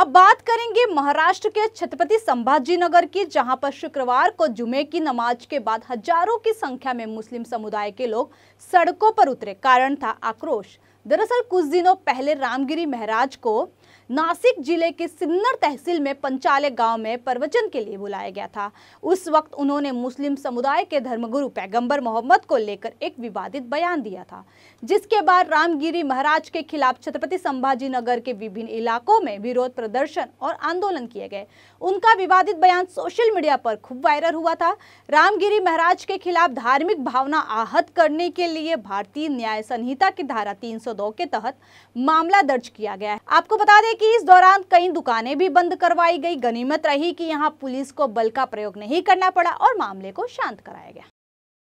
अब बात करेंगे महाराष्ट्र के छत्रपति संभाजी नगर की जहां पर शुक्रवार को जुमे की नमाज के बाद हजारों की संख्या में मुस्लिम समुदाय के लोग सड़कों पर उतरे कारण था आक्रोश दरअसल कुछ दिनों पहले रामगिरी महाराज को नासिक जिले के सिन्नर तहसील में पंचाले गांव में प्रवचन के लिए बुलाया गया था उस वक्त उन्होंने मुस्लिम समुदाय के धर्मगुरु पैगंबर मोहम्मद को लेकर एक विवादित बयान दिया था जिसके बाद रामगिरी महाराज के खिलाफ छत्रपति संभाजी नगर के विभिन्न इलाकों में विरोध प्रदर्शन और आंदोलन किए गए उनका विवादित बयान सोशल मीडिया पर खूब वायरल हुआ था रामगिरी महाराज के खिलाफ धार्मिक भावना आहत करने के लिए भारतीय न्याय संहिता की धारा तीन के तहत मामला दर्ज किया गया आपको बता बता दें कि इस दौरान कई दुकानें भी बंद करवाई गई गनीमत रही कि यहाँ पुलिस को बल का प्रयोग नहीं करना पड़ा और मामले को शांत कराया गया